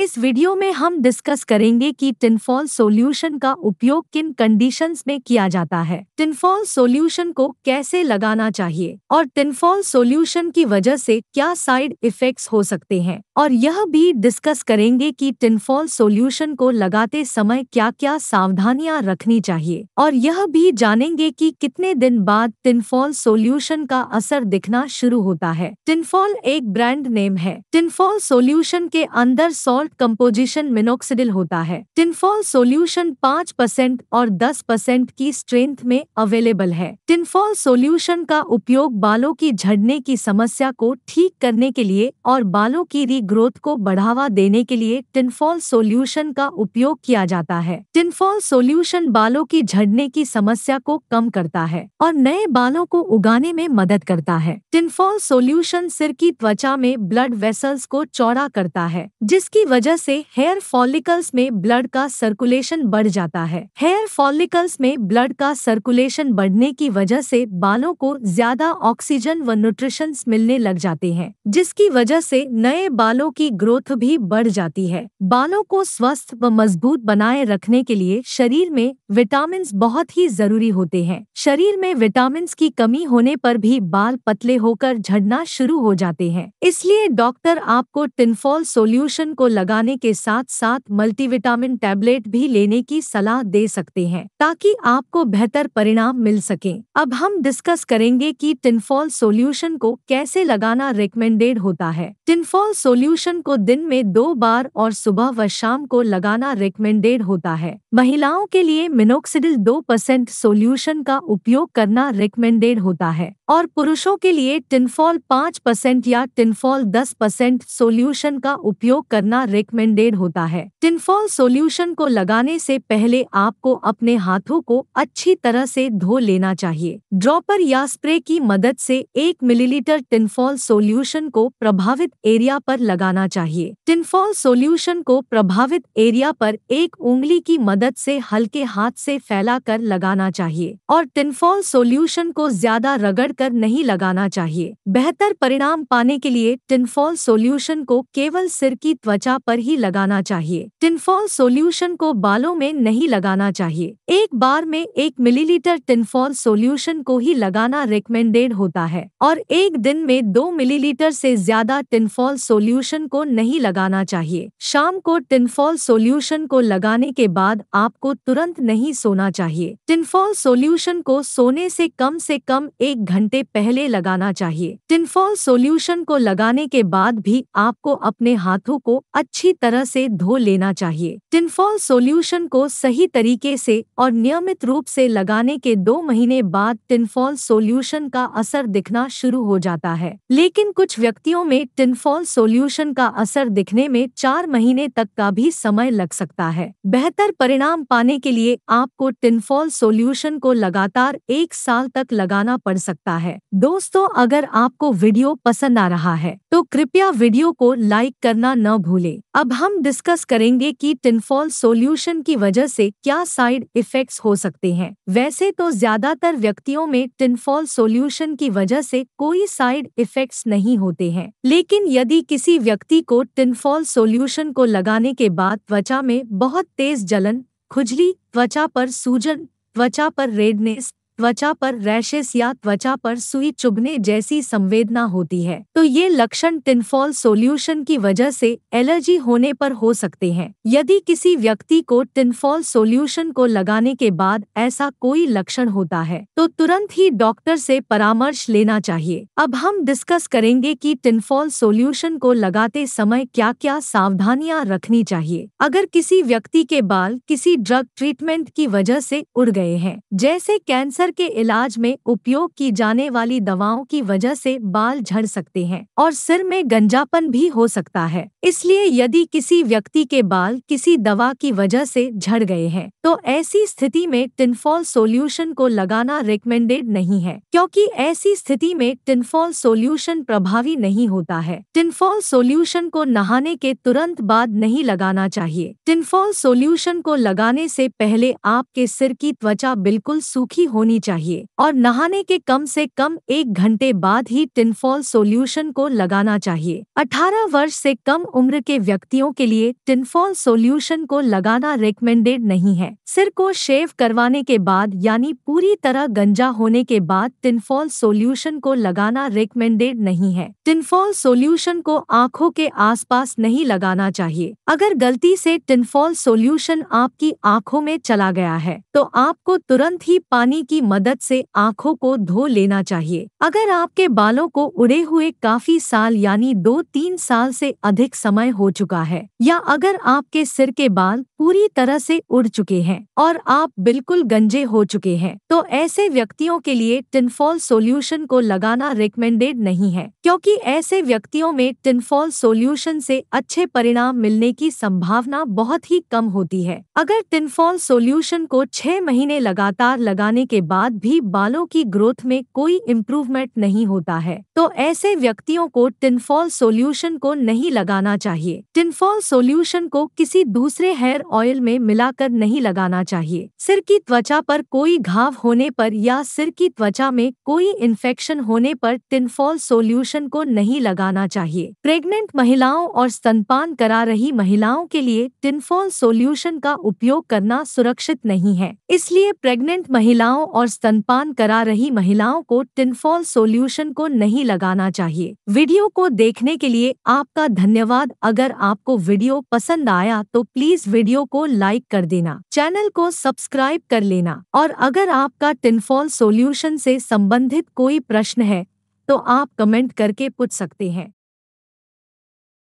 इस वीडियो में हम डिस्कस करेंगे कि टिनफॉल सॉल्यूशन का उपयोग किन कंडीशंस में किया जाता है टिनफॉल सॉल्यूशन को कैसे लगाना चाहिए और टिनफॉल सॉल्यूशन की वजह से क्या साइड इफेक्ट्स हो सकते हैं और यह भी डिस्कस करेंगे कि टिनफॉल सॉल्यूशन को लगाते समय क्या क्या सावधानियां रखनी चाहिए और यह भी जानेंगे कि कितने दिन बाद टिनफॉल सॉल्यूशन का असर दिखना शुरू होता है टिनफॉल एक ब्रांड नेम है टिनफॉल सॉल्यूशन के अंदर सॉल्ट सॉल्ट कंपोजिशन मिनोक्सिडिल होता है टिनफॉल सोल्यूशन पाँच परसेंट और दस परसेंट की स्ट्रेंथ में अवेलेबल है टिनफॉल सोल्यूशन का उपयोग बालों की झड़ने की समस्या को ठीक करने के लिए और बालों की रीग्रोथ को बढ़ावा देने के लिए टिनफॉल सोल्यूशन का उपयोग किया जाता है टिनफॉल सोल्यूशन बालों की झड़ने की समस्या को कम करता है और नए बालों को उगाने में मदद करता है टिनफॉल सोल्यूशन सिर की त्वचा में ब्लड वेसल्स को चौड़ा करता है जिसकी वजह वजह से हेयर फॉलिकल्स में ब्लड का सर्कुलेशन बढ़ जाता है हेयर फॉलिकल्स में ब्लड का सर्कुलेशन बढ़ने की वजह से बालों को ज्यादा ऑक्सीजन व न्यूट्रिशन मिलने लग जाते हैं जिसकी वजह से नए बालों की ग्रोथ भी बढ़ जाती है बालों को स्वस्थ व मजबूत बनाए रखने के लिए शरीर में विटामिन बहुत ही जरूरी होते हैं शरीर में विटामिन की कमी होने पर भी बाल पतले होकर झड़ना शुरू हो जाते हैं इसलिए डॉक्टर आपको टिनफॉल सोल्यूशन को लगाने के साथ साथ मल्टीविटामिन टैबलेट भी लेने की सलाह दे सकते हैं ताकि आपको बेहतर परिणाम मिल सके अब हम डिस्कस करेंगे कि टिनफॉल सॉल्यूशन को कैसे लगाना रिकमेंडेड होता है टिनफॉल सॉल्यूशन को दिन में दो बार और सुबह व शाम को लगाना रिकमेंडेड होता है महिलाओं के लिए मिनोक्सिडिल दो परसेंट सोल्यूशन का उपयोग करना रिकमेंडेड होता है और पुरुषों के लिए टिनफॉल पाँच परसेंट या टिनफॉल दस परसेंट सोल्यूशन का उपयोग करना रिकमेंडेड होता है टिनफॉल सॉल्यूशन को लगाने से पहले आपको अपने हाथों को अच्छी तरह से धो लेना चाहिए ड्रॉपर या स्प्रे की मदद से एक मिलीलीटर टिनफॉल सॉल्यूशन को प्रभावित एरिया पर लगाना चाहिए टिनफॉल सॉल्यूशन को प्रभावित एरिया पर एक उंगली की मदद से हल्के हाथ से कर लगाना चाहिए और टिनफॉल सॉल्यूशन को ज्यादा कर नहीं लगाना चाहिए बेहतर परिणाम पाने के लिए टिनफॉल सॉल्यूशन को केवल सिर की त्वचा पर ही लगाना चाहिए टिनफॉल सॉल्यूशन को बालों में नहीं लगाना चाहिए एक बार में एक मिलीलीटर टिनफॉल सॉल्यूशन को ही लगाना रिकमेंडेड होता है और एक दिन में दो मिलीलीटर से ज्यादा टिनफॉल सॉल्यूशन को नहीं लगाना चाहिए शाम को टिनफॉल सॉल्यूशन को लगाने के बाद आपको तुरंत नहीं सोना चाहिए टिनफॉल सॉल्यूशन को सोने से कम से कम एक घंटे पहले लगाना चाहिए टिनफॉल सॉल्यूशन को लगाने के बाद भी आपको अपने हाथों को अच्छी तरह से धो लेना चाहिए टिनफॉल सॉल्यूशन को सही तरीके से और नियमित रूप से लगाने के दो महीने बाद टिनफॉल सॉल्यूशन का असर दिखना शुरू हो जाता है लेकिन कुछ व्यक्तियों में टिनफॉल सॉल्यूशन का असर दिखने में चार महीने तक का भी समय लग सकता है बेहतर परिणाम पाने के लिए आपको टिनफॉल सॉल्यूशन को लगातार एक साल तक लगाना पड़ सकता है दोस्तों अगर आपको वीडियो पसंद आ रहा है तो कृपया वीडियो को लाइक करना न भूलें। अब हम डिस्कस करेंगे कि टिनफॉल सॉल्यूशन की वजह से क्या साइड इफेक्ट्स हो सकते हैं वैसे तो ज्यादातर व्यक्तियों में टिनफॉल सॉल्यूशन की वजह से कोई साइड इफेक्ट्स नहीं होते हैं लेकिन यदि किसी व्यक्ति को टिनफॉल सॉल्यूशन को लगाने के बाद त्वचा में बहुत तेज जलन खुजली त्वचा पर सूजन त्वचा पर रेडनेस त्वचा पर रैशेस या त्वचा पर सुई चुभने जैसी संवेदना होती है तो ये लक्षण टिनफॉल सोल्यूशन की वजह से एलर्जी होने पर हो सकते हैं यदि किसी व्यक्ति को टिनफॉल सोल्यूशन को लगाने के बाद ऐसा कोई लक्षण होता है तो तुरंत ही डॉक्टर से परामर्श लेना चाहिए अब हम डिस्कस करेंगे कि टिनफॉल सोल्यूशन को लगाते समय क्या क्या सावधानियां रखनी चाहिए अगर किसी व्यक्ति के बाल किसी ड्रग ट्रीटमेंट की वजह से उड़ गए हैं जैसे कैंसर कैंसर के इलाज में उपयोग की जाने वाली दवाओं की वजह से बाल झड़ सकते हैं और सिर में गंजापन भी हो सकता है इसलिए यदि किसी व्यक्ति के बाल किसी दवा की वजह से झड़ गए हैं तो ऐसी स्थिति में टिनफॉल सोल्यूशन को लगाना रिकमेंडेड नहीं है क्योंकि ऐसी स्थिति में टिनफॉल सोल्यूशन प्रभावी नहीं होता है टिनफॉल सोल्यूशन को नहाने के तुरंत बाद नहीं लगाना चाहिए टिनफॉल सोल्यूशन को लगाने से पहले आपके सिर की त्वचा बिल्कुल सूखी होनी चाहिए और नहाने के कम से कम एक घंटे बाद ही टिनफॉल सोल्यूशन को लगाना चाहिए 18 वर्ष से कम उम्र के व्यक्तियों के लिए टिनफॉल सोल्यूशन को लगाना रिकमेंडेड नहीं है सिर को शेव करवाने के बाद यानी पूरी तरह गंजा होने के बाद टिनफॉल सोल्यूशन को लगाना रिकमेंडेड नहीं है टिनफॉल सोल्यूशन को आंखों के आसपास नहीं लगाना चाहिए अगर गलती से टिनफॉल सोल्यूशन आपकी आंखों में चला गया है तो आपको तुरंत ही पानी की की मदद से आंखों को धो लेना चाहिए अगर आपके बालों को उड़े हुए काफी साल यानी दो तीन साल से अधिक समय हो चुका है या अगर आपके सिर के बाल पूरी तरह से उड़ चुके हैं और आप बिल्कुल गंजे हो चुके हैं तो ऐसे व्यक्तियों के लिए टिनफॉल सोल्यूशन को लगाना रिकमेंडेड नहीं है क्योंकि ऐसे व्यक्तियों में टिनफॉल सोल्यूशन से अच्छे परिणाम मिलने की संभावना बहुत ही कम होती है अगर टिनफॉल सोल्यूशन को छह महीने लगातार लगाने के बाद भी बालों की ग्रोथ में कोई इम्प्रूवमेंट नहीं होता है तो ऐसे व्यक्तियों को टिनफॉल सॉल्यूशन को नहीं लगाना चाहिए टिनफॉल सॉल्यूशन को किसी दूसरे हेयर ऑयल में मिलाकर नहीं लगाना चाहिए सिर की त्वचा पर कोई घाव होने पर या सिर की त्वचा में कोई इन्फेक्शन होने पर टिनफॉल सॉल्यूशन को नहीं लगाना चाहिए प्रेग्नेंट महिलाओं और स्तनपान करा रही महिलाओं के लिए टिनफॉल सॉल्यूशन का उपयोग करना सुरक्षित नहीं है इसलिए प्रेग्नेंट महिलाओं और और स्तनपान करा रही महिलाओं को टिनफॉल सॉल्यूशन को नहीं लगाना चाहिए वीडियो को देखने के लिए आपका धन्यवाद अगर आपको वीडियो पसंद आया तो प्लीज वीडियो को लाइक कर देना चैनल को सब्सक्राइब कर लेना और अगर आपका टिनफॉल सॉल्यूशन से संबंधित कोई प्रश्न है तो आप कमेंट करके पूछ सकते हैं